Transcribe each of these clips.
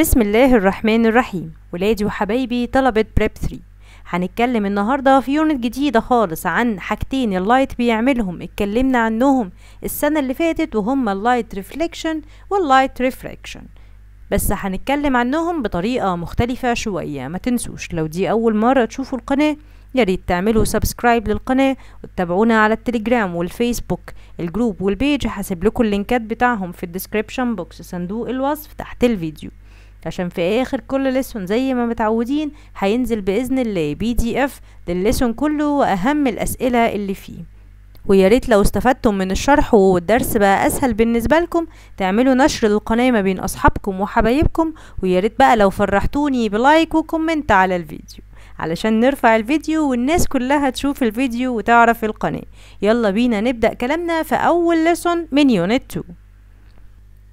بسم الله الرحمن الرحيم ولادي وحبايبي طلبة بريب 3 هنتكلم النهاردة في يونت جديدة خالص عن حاجتين اللايت بيعملهم اتكلمنا عنهم السنة اللي فاتت وهما اللايت ريفليكشن واللايت ريفراكشن بس هنتكلم عنهم بطريقة مختلفة شوية ما تنسوش لو دي أول مرة تشوفوا القناة ياريت تعملوا سبسكرايب للقناة وتتابعونا على التليجرام والفيسبوك الجروب والبيج هسيب لكم اللينكات بتاعهم في الديسكريبشن بوكس صندوق الوصف تحت الفيديو عشان في اخر كل ليسون زي ما متعودين هينزل باذن الله بي دي اف للسون كله واهم الاسئله اللي فيه ويا ريت لو استفدتم من الشرح والدرس بقى اسهل بالنسبه لكم تعملوا نشر للقناه ما بين اصحابكم وحبايبكم ويا ريت بقى لو فرحتوني بلايك وكومنت على الفيديو علشان نرفع الفيديو والناس كلها تشوف الفيديو وتعرف القناه يلا بينا نبدا كلامنا في اول ليسون من يونت 2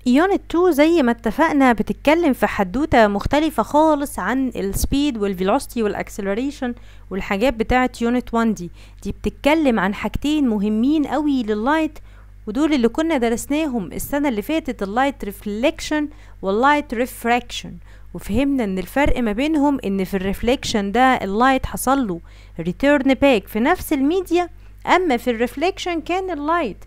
يونت 2 زي ما اتفقنا بتتكلم في حدوتة مختلفة خالص عن السبيد والفيلوسيتي والاكسلريشن والحاجات بتاعة يونت 1 دي دي بتتكلم عن حاجتين مهمين قوي لللايت ودول اللي كنا درسناهم السنة اللي فاتت اللايت ريفليكشن واللايت ريفراكشن وفهمنا ان الفرق ما بينهم ان في الريفليكشن ده اللايت حصل له ريتيرن باك في نفس الميديا اما في الريفليكشن كان اللايت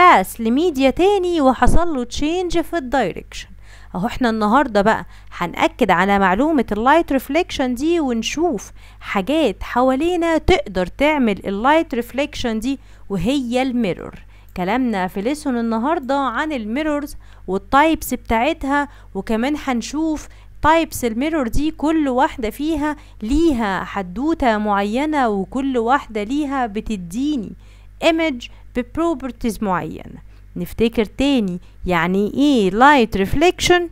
باس لميديا تاني وحصل له تشينج في الدايركشن اهو احنا النهاردة بقى هنأكد على معلومة اللايت ريفليكشن دي ونشوف حاجات حوالينا تقدر تعمل اللايت ريفليكشن دي وهي الميرور كلامنا في لسون النهاردة عن الميرورز والتايبس بتاعتها وكمان هنشوف تايبس الميرور دي كل واحدة فيها ليها حدوتة معينة وكل واحدة ليها بتديني image ببروبرتيز معينة نفتكر تاني يعني ايه light reflection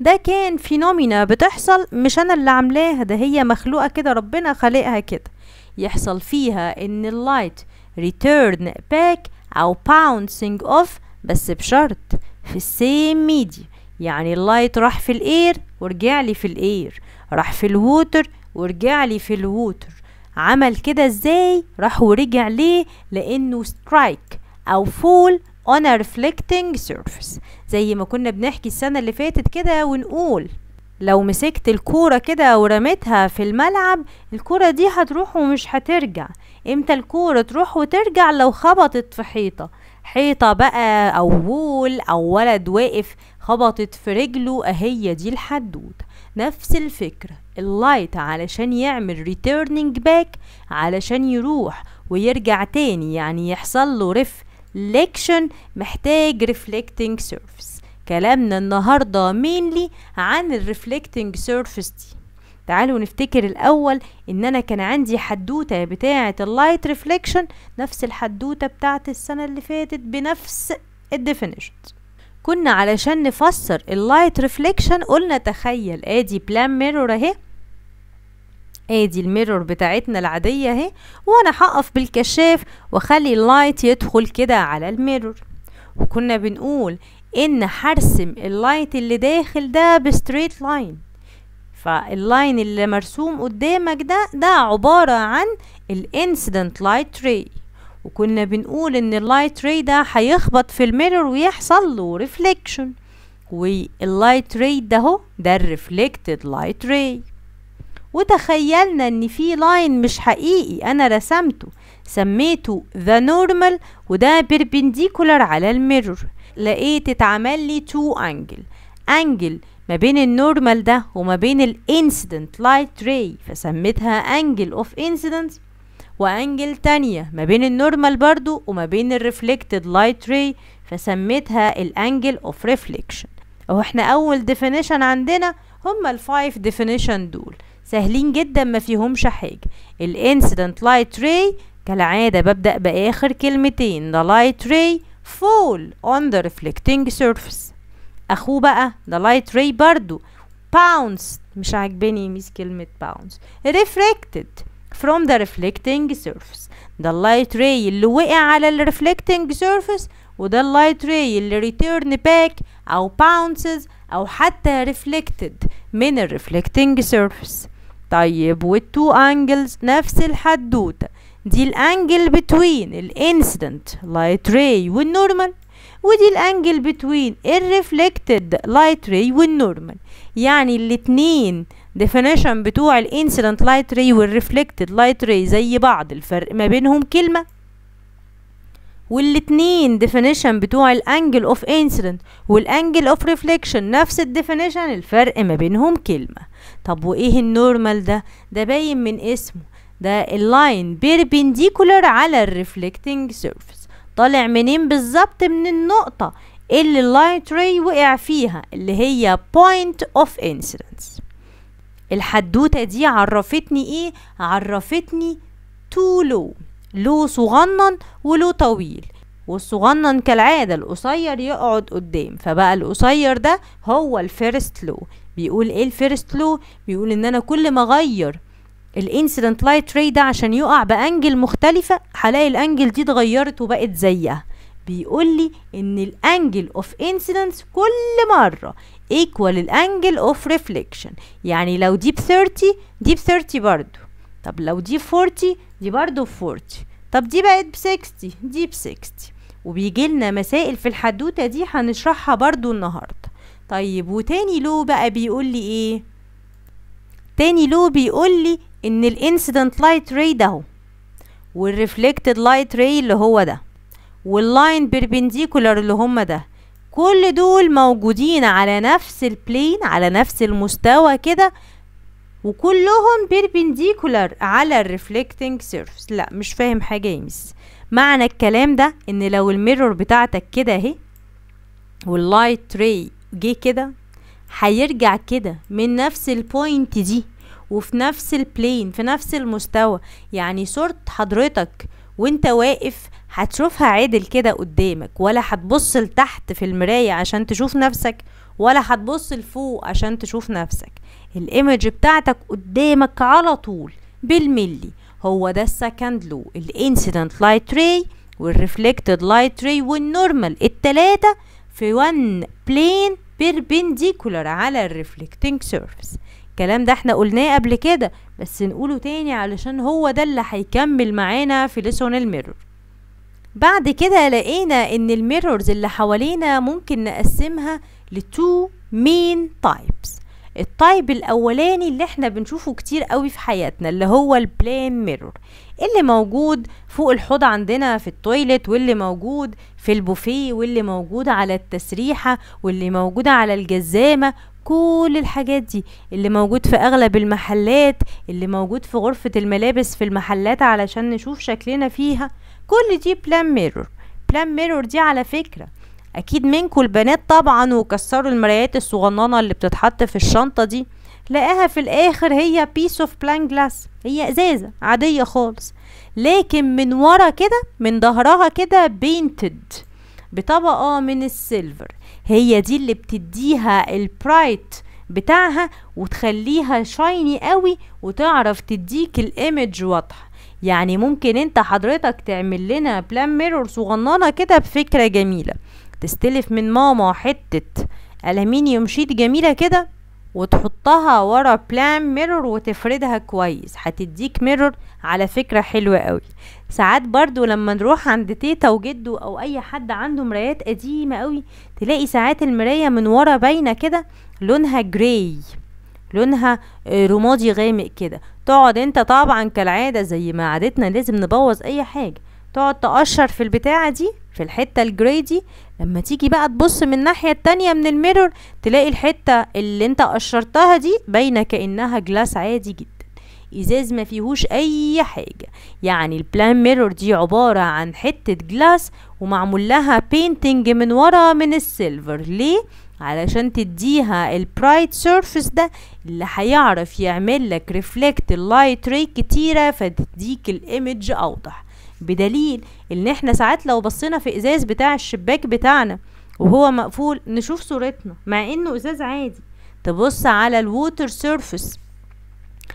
ده كان فينومينا بتحصل مش انا اللي عاملاها ده هي مخلوقة كده ربنا خلقها كده يحصل فيها ان اللايت return back او bouncing off بس بشرط في السيم ميديا يعني اللايت راح في الاير ورجع لي في الاير راح في الووتر ورجع لي في الووتر عمل كده ازاي راح ورجع ليه لانه سترايك او فول on a reflecting surface زي ما كنا بنحكي السنه اللي فاتت كده ونقول لو مسكت الكورة كده ورميتها في الملعب الكورة دي هتروح ومش هترجع امتى الكورة تروح وترجع لو خبطت في حيطة حيطة بقى أو وول أو ولد واقف خبطت في رجله أهي دي الحدوتة نفس الفكرة اللايت علشان يعمل returning باك علشان يروح ويرجع تاني يعني يحصل له reflection محتاج reflecting surface كلامنا النهاردة mainly عن الريفلكتنج surface دي تعالوا نفتكر الأول إن أنا كان عندي حدوتة بتاعة اللايت ريفليكشن نفس الحدوتة بتاعة السنة اللي فاتت بنفس الديفينيشن كنا علشان نفسر اللايت ريفليكشن قلنا تخيل ادي بلان ميرور اهي ادي الميرور بتاعتنا العادية اهي وانا هقف بالكشاف واخلي اللايت يدخل كده على الميرور وكنا بنقول ان هرسم اللايت اللي داخل ده بستريت لاين فاللاين اللي مرسوم قدامك ده ده عبارة عن الانسيدنت لايت ري وكنا بنقول ان اللايت راي ده هيخبط في الميرور ويحصل له ريفليكشن واللايت راي ده اهو ده الريفليكتد لايت راي وتخيلنا ان في لاين مش حقيقي انا رسمته سميته ذا نورمال وده بيربنديكولار على الميرور لقيت اتعمل لي تو انجل انجل ما بين النورمال ده وما بين الانسيدنت لايت راي فسميتها انجل اوف انسيدنت وأنجل تانية ما بين النورمال برضو وما بين الريفليكتد لايت راي فسميتها الأنجل أوف ريفليكشن أهو احنا أول ديفينيشن عندنا هما الفايف ديفينيشن دول سهلين جدا ما فيهمش حاجة الانسيدنت لايت راي كالعادة ببدأ بآخر كلمتين the light ray fall on the reflecting surface أخوه بقى the light ray برضو باونس مش عاجبني ميس كلمة باونس reflected from the reflecting surface the light ray اللي وقع على ال reflecting surface وده ال light ray اللي return back أو bounces أو حتى reflected من ال reflecting surface طيب وال two angles نفس الحدوتة دي ال angle between ال incident light ray وال normal ودي الانجل بتوين light ray راي normal يعني الاتنين definition بتوع الانسيدنت لايت ري والريفلكتد لايت ري زي بعض الفرق ما بينهم كلمه والاتنين definition بتوع الانجل اوف انسيدنت والانجل اوف reflection نفس الديفينيشن الفرق ما بينهم كلمه طب وايه النورمال ده ده باين من اسمه ده اللاين perpendicular على الريفلكتنج سيرفيس طالع منين بالظبط من النقطه اللي اللايت ري وقع فيها اللي هي point of incidence الحدوته دي عرفتني ايه عرفتني تو لو لو صغنن ولو طويل والصغنن كالعادة القصير يقعد قدام فبقى القصير ده هو الفيرست لو بيقول ايه الفيرست لو بيقول ان انا كل ما اغير الانسيدنت لايت راي ده عشان يقع بانجل مختلفة هلاقي الانجل دي اتغيرت وبقت زيها بيقول لي ان الانجل اوف انسيدنس كل مرة equal angle of reflection يعني لو دي ب 30 دي ب 30 برضو طب لو دي ب 40 دي برضو ب 40 طب دي بقت ب 60 دي ب 60 وبيجي لنا مسائل في الحدوته دي هنشرحها برضو النهارده طيب وتاني لو بقى بيقول لي ايه تاني لو بيقول لي ان الانسيدنت لايت راي ده اهو والريفلكتد لايت راي اللي هو ده واللاين بيربنديكولار اللي هما ده كل دول موجودين على نفس البلين على نفس المستوى كده وكلهم بيربنديكولار على الريفلكتنج سيرفس لا مش فاهم حاجه يا ميس معنى الكلام ده ان لو الميرور بتاعتك كده اهي واللايت راي جه كده هيرجع كده من نفس البوينت دي وفي نفس البلين في نفس المستوى يعني صورة حضرتك وانت واقف هتشوفها عدل كده قدامك ولا هتبص لتحت في المراية عشان تشوف نفسك ولا هتبص لفوق عشان تشوف نفسك الايمج بتاعتك قدامك على طول بالملي هو ده السكند لو الانسيدنت لايت راي والريفلكتد لايت راي والنورمال التلاتة في وان بلين بيربنديكولار على الريفلكتنج سيرفيس الكلام ده احنا قلناه قبل كده بس نقوله تاني علشان هو ده اللي هيكمل معانا في ليسون الميرور بعد كده لقينا ان الميرورز اللي حوالينا ممكن نقسمها لتو مين تايبس التايب الاولاني اللي احنا بنشوفه كتير قوي في حياتنا اللي هو البلين ميرور اللي موجود فوق الحوض عندنا في التويلت واللي موجود في البوفيه واللي موجود على التسريحه واللي موجود على الجزامه كل الحاجات دي اللي موجود في اغلب المحلات اللي موجود في غرفه الملابس في المحلات علشان نشوف شكلنا فيها كل دي بلان ميرور بلان ميرور دي على فكرة اكيد منكم البنات طبعا وكسروا المرايات الصغننه اللي بتتحط في الشنطه دي لقاها في الاخر هي بيس اوف بلان جلاس هي ازازه عاديه خالص لكن من ورا كده من ظهرها كده بينتد بطبقه من السيلفر هي دي اللي بتديها البرايت بتاعها وتخليها شايني قوي وتعرف تديك الايمج واضحه يعني ممكن انت حضرتك تعمل لنا بلان ميرور صغننه كده بفكره جميله تستلف من ماما حته ألمينيوم شيت جميله كده وتحطها ورا بلان ميرور وتفردها كويس هتديك ميرور على فكره حلوه قوي ساعات برضو لما نروح عند تيتا وجدو او اي حد عنده مرايات قديمه قوي تلاقي ساعات المرايه من ورا باينه كده لونها جراي لونها آه، رمادي غامق كده تقعد انت طبعا كالعاده زي ما عادتنا لازم نبوظ اي حاجه تقعد تقشر في البتاعه دي في الحته الجراي دي لما تيجي بقى تبص من الناحيه التانية من الميرور تلاقي الحته اللي انت قشرتها دي باينه كانها جلاس عادي جدا ازاز ما فيهوش اي حاجه يعني البلان ميرور دي عباره عن حته جلاس ومعمول لها بينتنج من ورا من السيلفر ليه علشان تديها البرايت سيرفيس ده اللي هيعرف يعمل لك ريفلكت اللايت ري كتيره فتديك الايمج اوضح بدليل ان احنا ساعات لو بصينا في ازاز بتاع الشباك بتاعنا وهو مقفول نشوف صورتنا مع انه ازاز عادي تبص على الووتر سيرفس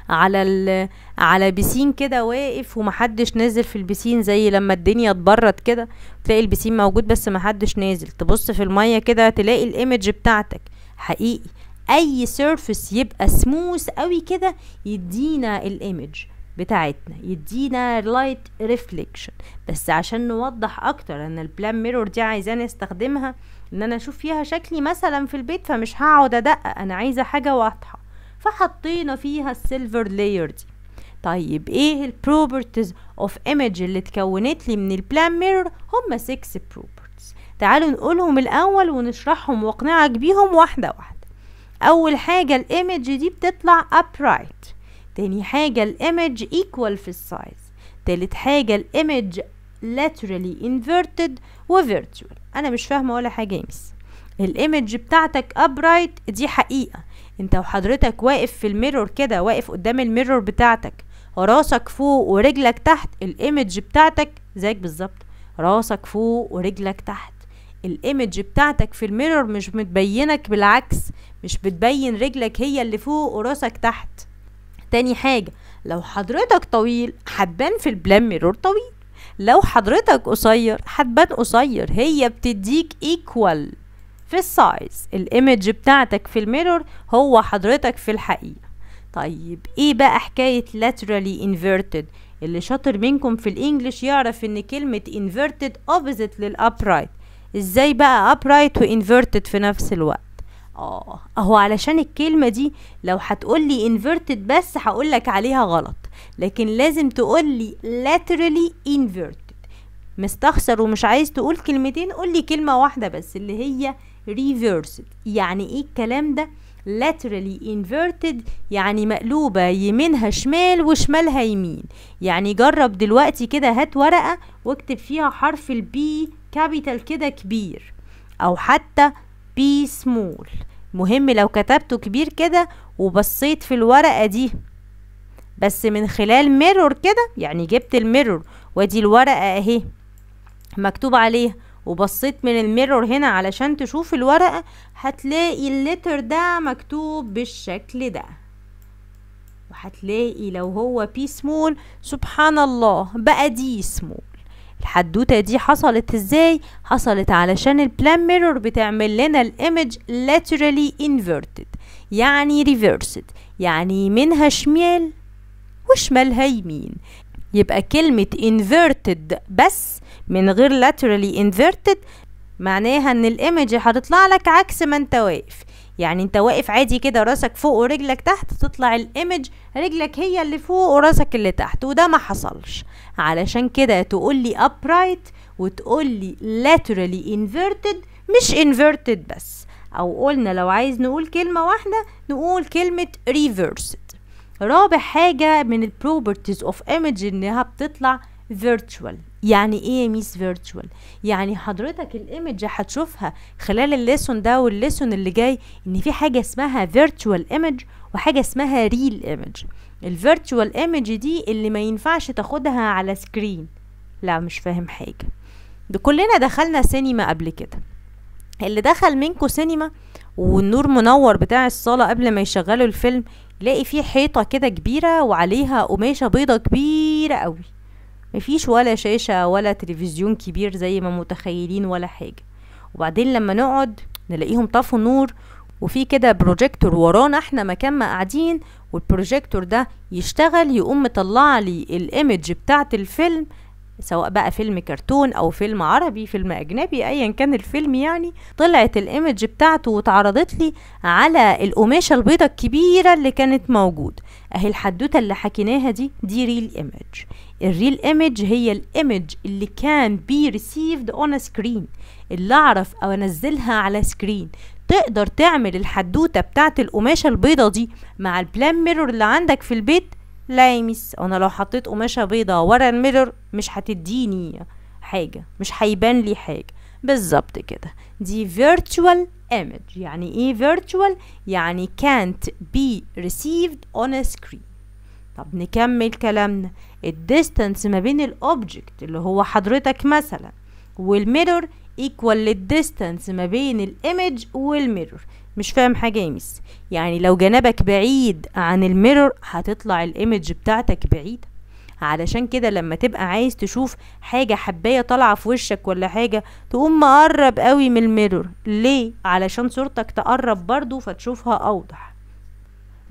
على ال على بيسين كده واقف ومحدش نازل في البيسين زي لما الدنيا اتبرد كده تلاقي البيسين موجود بس محدش نازل تبص في الميه كده تلاقي الايمج بتاعتك حقيقي اي سيرفس يبقى سموث قوي كده يدينا الايمج بتاعتنا يدينا لايت ريفليكشن بس عشان نوضح اكتر ان البلان ميرور دي عايزاني استخدمها ان انا اشوف فيها شكلي مثلا في البيت فمش هقعد ادقق انا عايزه حاجه واضحه فحطينا فيها السيلفر لاير دي طيب ايه البروبرتيز اوف ايمج اللي اتكونت لي من البلان ميرور هما 6 بروبرتيز تعالوا نقولهم الاول ونشرحهم واقنعك بيهم واحده واحده اول حاجه الايمج دي بتطلع upright تاني حاجه الايمج ايكوال في السايز تالت حاجه الايمج laterally inverted و virtual انا مش فاهمه ولا حاجه يا ميس الايمج بتاعتك upright دي حقيقه انت وحضرتك واقف في الميرور كده واقف قدام الميرور بتاعتك راسك فوق ورجلك تحت الايمج بتاعتك زيك بالظبط راسك فوق ورجلك تحت الايمج بتاعتك في الميرور مش متبينك بالعكس مش بتبين رجلك هي اللي فوق وراسك تحت تاني حاجة لو حضرتك طويل هتبان في البلان ميرور طويل لو حضرتك قصير هتبان قصير هي بتديك ايكوال في السايز الايمج بتاعتك في الميرور هو حضرتك في الحقيقة طيب ايه بقى حكاية laterally inverted اللي شاطر منكم في الانجليش يعرف ان كلمة inverted opposite للابرايت ازاي بقى upright و inverted في نفس الوقت اه اهو علشان الكلمه دي لو هتقولي inverted بس هقولك عليها غلط لكن لازم تقولي laterally inverted مستخسر ومش عايز تقول كلمتين قولي كلمه واحده بس اللي هي reversed يعني ايه الكلام ده laterally inverted يعني مقلوبة يمينها شمال وشمالها يمين يعني جرب دلوقتي كده هات ورقة واكتب فيها حرف البي كابيتال كده كبير أو حتى بي سمول مهم لو كتبته كبير كده وبصيت في الورقة دي بس من خلال ميرور كده يعني جبت الميرور ودي الورقة اهي مكتوب عليها وبصيت من الميرور هنا علشان تشوف الورقة هتلاقي اللتر ده مكتوب بالشكل ده وهتلاقي لو هو بي سمول سبحان الله بقى دي سمول الحدوته دي حصلت ازاي حصلت علشان البلان ميرور بتعمل لنا الايمج laterally inverted يعني reversed يعني يمينها شمال وشمالها يمين يبقى كلمة inverted بس من غير laterally inverted معناها ان الايمج هتطلع لك عكس ما انت واقف يعني انت واقف عادي كده راسك فوق ورجلك تحت تطلع الايمج رجلك هي اللي فوق وراسك اللي تحت وده ما حصلش علشان كده تقول لي upright وتقول لي laterally inverted مش inverted بس او قلنا لو عايز نقول كلمة واحدة نقول كلمة reversed رابع حاجة من ال properties of image انها بتطلع virtual يعني ايه ميس فيرتشوال يعني حضرتك الايمج هتشوفها خلال الليسون ده والليسون اللي جاي ان في حاجه اسمها فيرتشوال ايمج وحاجه اسمها ريل ايمج الفيرتشوال ايمج دي اللي ما ينفعش تاخدها على سكرين لا مش فاهم حاجه ده كلنا دخلنا سينما قبل كده اللي دخل منكم سينما والنور منور بتاع الصاله قبل ما يشغلوا الفيلم يلاقي فيه حيطه كده كبيره وعليها قماشه بيضه كبيره قوي مفيش ولا شاشة ولا تلفزيون كبير زي ما متخيلين ولا حاجة وبعدين لما نقعد نلاقيهم طفوا نور وفي كده بروجيكتور ورانا احنا مكان ما قاعدين والبروجيكتور ده يشتغل يقوم مطلع لي الايمج بتاعه الفيلم سواء بقى فيلم كرتون او فيلم عربي فيلم اجنبي ايا كان الفيلم يعني طلعت الايمج بتاعته واتعرضت لي على القماشه البيضه الكبيره اللي كانت موجود اهي الحدوته اللي حكيناها دي دي ريل ايمج الريل ايمج هي الايمج اللي كان بي ريسيفد اون سكرين اللي اعرف او انزلها على سكرين تقدر تعمل الحدوته بتاعت القماشه البيضه دي مع البلان ميرور اللي عندك في البيت لا ميس انا لو حطيت قماشه بيضه ورا الميرور مش هتديني حاجه مش هيبان لي حاجه بالظبط كده دي virtual image يعني ايه virtual يعني can't be received on a screen طب نكمل كلامنا الديستانس ما بين الاوبجكت اللي هو حضرتك مثلا والميرور ايكوال للديستانس ما بين الايمج والميرور مش فاهم حاجة يا ميس يعني لو جنبك بعيد عن الميرور هتطلع الايمج بتاعتك بعيدة علشان كده لما تبقى عايز تشوف حاجة حباية طالعة في وشك ولا حاجة تقوم مقرب قوي من الميرور ليه؟ علشان صورتك تقرب برضو فتشوفها أوضح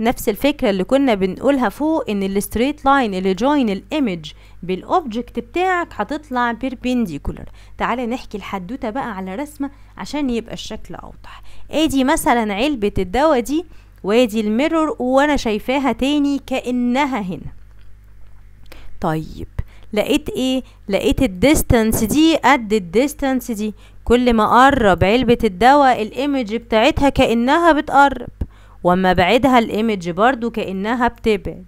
نفس الفكرة اللي كنا بنقولها فوق ان الستريت لاين اللي جوين الايمج بالاوبجكت بتاعك هتطلع بيربنديكولر تعالى نحكي الحدوتة بقى على رسمة عشان يبقى الشكل اوضح ادي مثلا علبة الدواء دي وادي الميرور وانا شايفاها تاني كأنها هنا طيب لقيت ايه لقيت الديستانس دي قد الديستانس دي كل ما اقرب علبة الدواء الايمج بتاعتها كأنها بتقرب واما ابعدها الايمج برضو كأنها بتبعد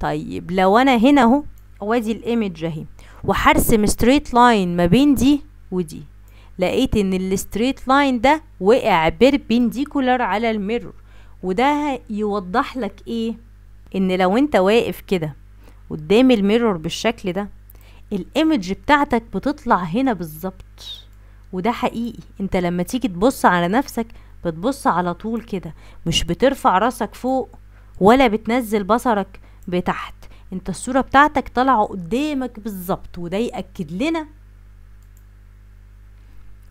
طيب لو انا هنا اهو وادي الايمج اهي وحرسم ستريت لاين ما بين دي ودي لقيت ان الستريت لاين ده وقع بيربنديكولار على الميرور وده يوضح لك ايه ان لو انت واقف كده قدام الميرور بالشكل ده الايمج بتاعتك بتطلع هنا بالظبط وده حقيقي انت لما تيجي تبص على نفسك بتبص على طول كده مش بترفع راسك فوق ولا بتنزل بصرك بتحت انت الصورة بتاعتك طالعة قدامك بالظبط وده يأكد لنا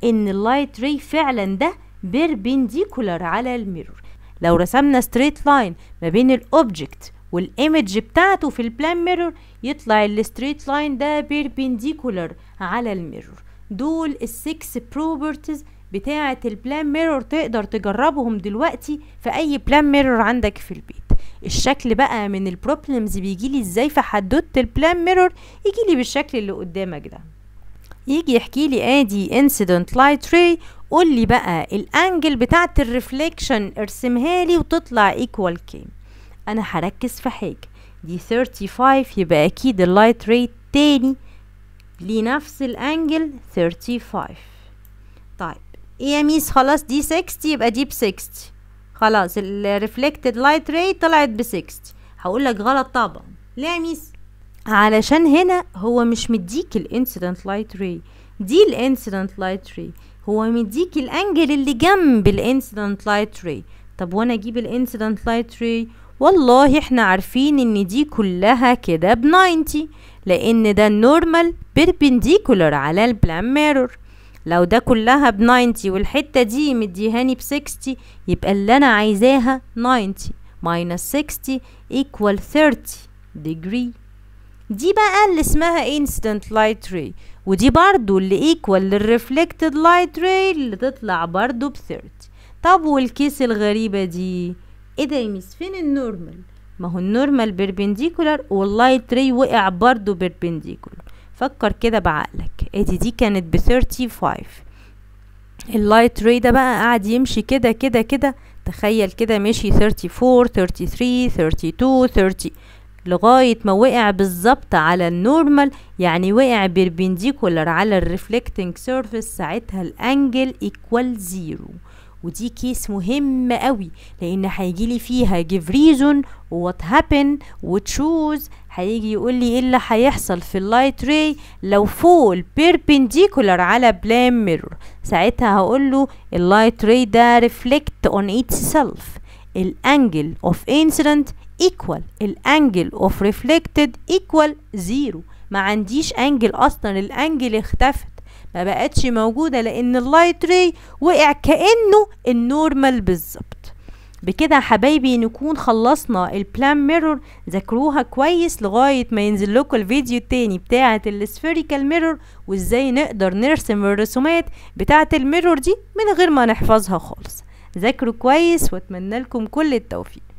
ان اللايت ري فعلا ده بيربنديكولار على الميرور لو رسمنا ستريت لاين ما بين الاوبجكت والايمج بتاعته في البلان ميرور يطلع الستريت لاين ده بيربنديكولار على الميرور دول السكس بروبرتيز بتاعة البلان ميرور تقدر تجربهم دلوقتي في اي بلان ميرور عندك في البيت الشكل بقى من البروبلمز بيجيلي ازاي في حدوتة البلان ميرور يجيلي بالشكل اللي قدامك ده يجي يحكي لي ادي انسيدنت لايت راي قول لي بقى الانجل بتاعه الريفليكشن ارسمها لي وتطلع ايكوال كام انا هركز في حاجه دي 35 يبقى اكيد اللايت راي تاني لنفس الانجل 35 طيب ايه يا ميس خلاص دي 60 يبقى دي ب 60 خلاص الريفلكتد لايت راي طلعت ب 60 هقول لك غلط طبعا ليه يا ميس علشان هنا هو مش مديك الانسيدنت لايت ري دي الانسيدنت لايت ري هو مديك الانجل اللي جنب الانسيدنت لايت ري طب وانا اجيب الانسيدنت لايت ري والله احنا عارفين ان دي كلها كده ب 90 لان ده النورمال بيربنديكولر على البلان ميرور لو ده كلها ب 90 والحته دي مديهاني ب 60 يبقى اللي انا عايزاها 90 ماينس 60 ايكوال 30 degree دي بقى اللي اسمها instant light ray ودي برضو اللي equal للreflected light ray اللي تطلع برضو ب 30 طب والكيس الغريبة دي ايه ده يا فين النورمال ما هو النورمال بيربنديكولار واللايت ري وقع برضو بيربنديكولار فكر كده بعقلك ادي دي كانت ب 35 اللايت ري ده بقى قاعد يمشي كده كده كده تخيل كده مشي 34 33 32 30 لغاية ما وقع بالظبط على النورمال يعني وقع بيربنديكولر على الريفلكتنج سيرفيس ساعتها الانجل ايكوال زيرو ودي كيس مهم قوي لان هيجيلي فيها give reason وات هابن وتشوز هيجي يقول لي ايه اللي هيحصل في اللايت راي لو فول بيربنديكولر على بلان ميرور ساعتها هقول له اللايت راي ده reflect on itself الانجل اوف انسيدنت ايكوال الانجل اوف ريفلكتد ايكوال زيرو ما عنديش انجل اصلا الانجل اختفت ما بقتش موجوده لان اللايت راي وقع كانه النورمال بالظبط بكده حبايبي نكون خلصنا البلان ميرور ذاكروها كويس لغايه ما ينزل لكم الفيديو التاني بتاعه السفيريكال ميرور وازاي نقدر نرسم الرسومات بتاعه الميرور دي من غير ما نحفظها خالص ذاكروا كويس واتمنى لكم كل التوفيق